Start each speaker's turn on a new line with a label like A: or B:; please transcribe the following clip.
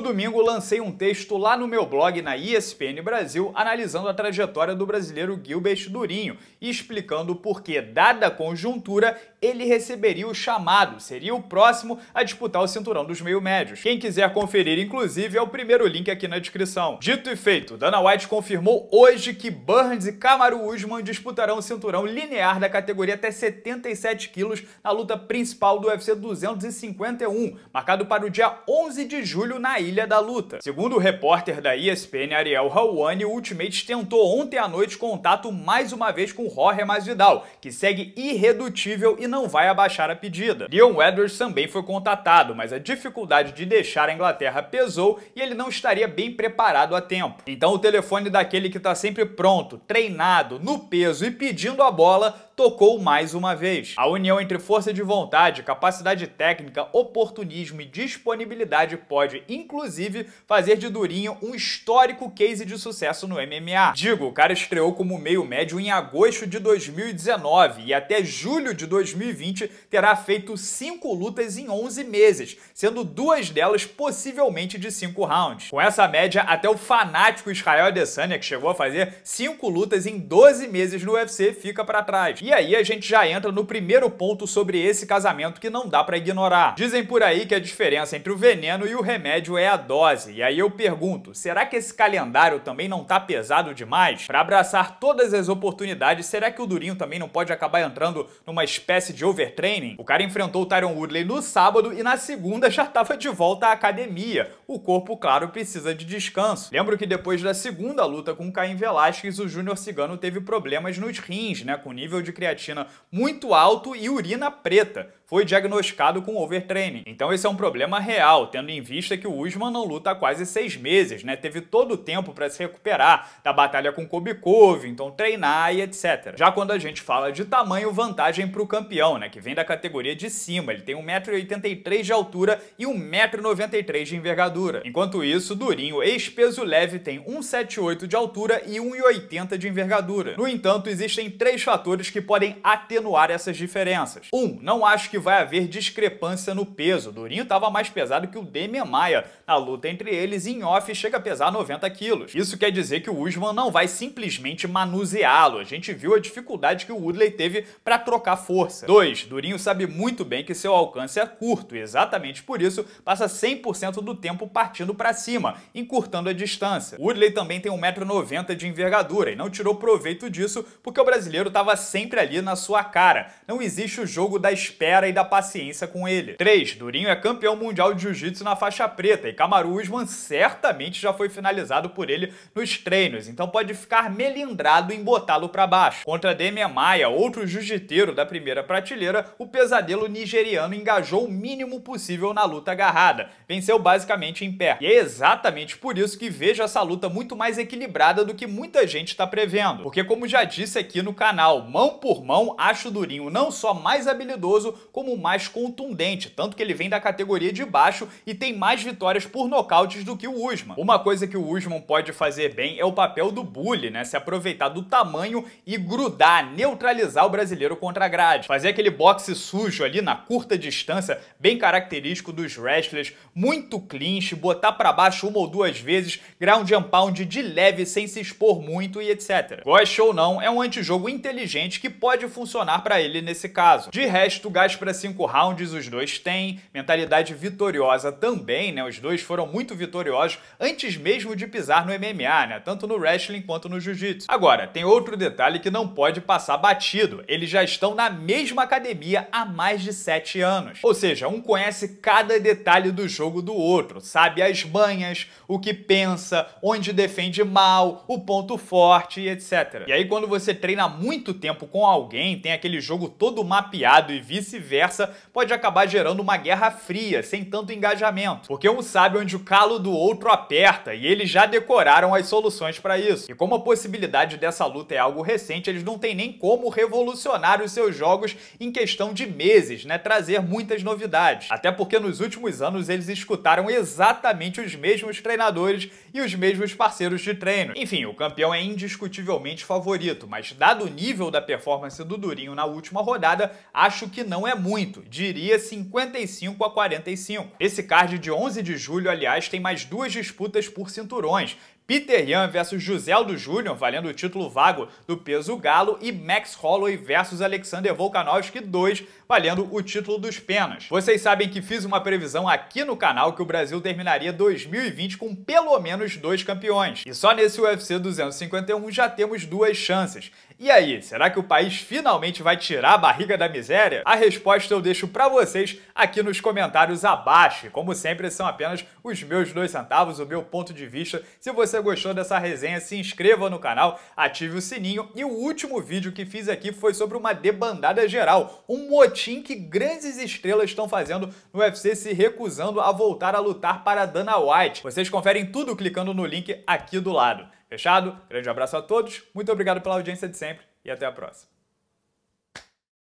A: No domingo, lancei um texto lá no meu blog na ESPN Brasil analisando a trajetória do brasileiro Gilbert Durinho e explicando por que, dada a conjuntura, ele receberia o chamado, seria o próximo a disputar o cinturão dos meio-médios. Quem quiser conferir, inclusive, é o primeiro link aqui na descrição. Dito e feito, Dana White confirmou hoje que Burns e Kamaru Usman disputarão o cinturão linear da categoria até 77 quilos na luta principal do UFC 251, marcado para o dia 11 de julho na Ilha da Luta. Segundo o repórter da ESPN, Ariel Hawani, o Ultimate tentou ontem à noite contato mais uma vez com Jorge Masvidal, que segue irredutível e não vai abaixar a pedida. Leon Edwards também foi contatado, mas a dificuldade de deixar a Inglaterra pesou e ele não estaria bem preparado a tempo. Então o telefone daquele que está sempre pronto, treinado, no peso e pedindo a bola tocou mais uma vez. A união entre força de vontade, capacidade técnica, oportunismo e disponibilidade pode, inclusive, fazer de Durinho um histórico case de sucesso no MMA. Digo, o cara estreou como meio médio em agosto de 2019 e até julho de 2019 2020, terá feito 5 lutas em 11 meses, sendo duas delas possivelmente de 5 rounds. Com essa média, até o fanático Israel Adesanya, que chegou a fazer 5 lutas em 12 meses no UFC, fica para trás. E aí a gente já entra no primeiro ponto sobre esse casamento que não dá para ignorar. Dizem por aí que a diferença entre o veneno e o remédio é a dose. E aí eu pergunto, será que esse calendário também não tá pesado demais? Para abraçar todas as oportunidades, será que o Durinho também não pode acabar entrando numa espécie espécie de overtraining, o cara enfrentou o Tyron Woodley no sábado e na segunda já estava de volta à academia. O corpo, claro, precisa de descanso. Lembro que depois da segunda luta com Caim Velasquez, o Júnior Cigano teve problemas nos rins, né, com nível de creatina muito alto e urina preta. Foi diagnosticado com overtraining. Então esse é um problema real, tendo em vista que o Usman não luta há quase seis meses, né? Teve todo o tempo para se recuperar da batalha com Kobe Cove, então treinar e etc. Já quando a gente fala de tamanho, vantagem para o campeão campeão, né? Que vem da categoria de cima. Ele tem 1,83m de altura e 1,93m de envergadura. Enquanto isso, Durinho, ex-peso leve, tem 1,78m de altura e 1,80m de envergadura. No entanto, existem três fatores que podem atenuar essas diferenças. Um, não acho que vai haver discrepância no peso. Durinho estava mais pesado que o Demian Maia. Na luta entre eles, em off, chega a pesar 90 quilos. Isso quer dizer que o Usman não vai simplesmente manuseá-lo. A gente viu a dificuldade que o Woodley teve para trocar força. 2, Durinho sabe muito bem que seu alcance é curto e exatamente por isso passa 100% do tempo partindo para cima, encurtando a distância. Woodley também tem 1,90m de envergadura e não tirou proveito disso porque o brasileiro estava sempre ali na sua cara. Não existe o jogo da espera e da paciência com ele. 3. Durinho é campeão mundial de jiu-jitsu na faixa preta e Kamaru Usman certamente já foi finalizado por ele nos treinos, então pode ficar melindrado em botá-lo para baixo. Contra Demian Maia, outro jiu-jiteiro da primeira prateleira, prateleira, o pesadelo nigeriano engajou o mínimo possível na luta agarrada, venceu basicamente em pé. E é exatamente por isso que vejo essa luta muito mais equilibrada do que muita gente está prevendo. Porque como já disse aqui no canal, mão por mão, acho o Durinho não só mais habilidoso, como mais contundente, tanto que ele vem da categoria de baixo e tem mais vitórias por nocautes do que o Usman. Uma coisa que o Usman pode fazer bem é o papel do bully, né? Se aproveitar do tamanho e grudar, neutralizar o brasileiro contra a grade, fazer é aquele boxe sujo ali na curta distância, bem característico dos wrestlers, muito clinch, botar para baixo uma ou duas vezes, ground and pound de leve sem se expor muito e etc. Goste ou não, é um antijogo inteligente que pode funcionar para ele nesse caso. De resto, gás para 5 rounds os dois têm, mentalidade vitoriosa também, né? Os dois foram muito vitoriosos antes mesmo de pisar no MMA, né? Tanto no wrestling quanto no jiu-jitsu. Agora, tem outro detalhe que não pode passar batido. Eles já estão na mesma mesma academia há mais de 7 anos. Ou seja, um conhece cada detalhe do jogo do outro, sabe as manhas, o que pensa, onde defende mal, o ponto forte etc. E aí quando você treina muito tempo com alguém, tem aquele jogo todo mapeado e vice-versa, pode acabar gerando uma guerra fria, sem tanto engajamento, porque um sabe onde o calo do outro aperta e eles já decoraram as soluções para isso. E como a possibilidade dessa luta é algo recente, eles não têm nem como revolucionar os seus jogos em questão de meses, né, trazer muitas novidades. Até porque nos últimos anos eles escutaram exatamente os mesmos treinadores e os mesmos parceiros de treino. Enfim, o campeão é indiscutivelmente favorito, mas dado o nível da performance do Durinho na última rodada, acho que não é muito, diria 55 a 45. Esse card de 11 de julho, aliás, tem mais duas disputas por cinturões, Peter Yan versus José Aldo Júnior, valendo o título vago do peso galo, e Max Holloway versus Alexander Volkanovski 2, valendo o título dos penas. Vocês sabem que fiz uma previsão aqui no canal que o Brasil terminaria 2020 com pelo menos dois campeões. E só nesse UFC 251 já temos duas chances. E aí, será que o país finalmente vai tirar a barriga da miséria? A resposta eu deixo para vocês aqui nos comentários abaixo. Como sempre, são apenas os meus dois centavos, o meu ponto de vista. Se você gostou dessa resenha, se inscreva no canal, ative o sininho. E o último vídeo que fiz aqui foi sobre uma debandada geral, um motim que grandes estrelas estão fazendo no UFC se recusando a voltar a lutar para Dana White. Vocês conferem tudo clicando no link aqui do lado. Fechado? Grande abraço a todos, muito obrigado pela audiência de sempre e até a próxima.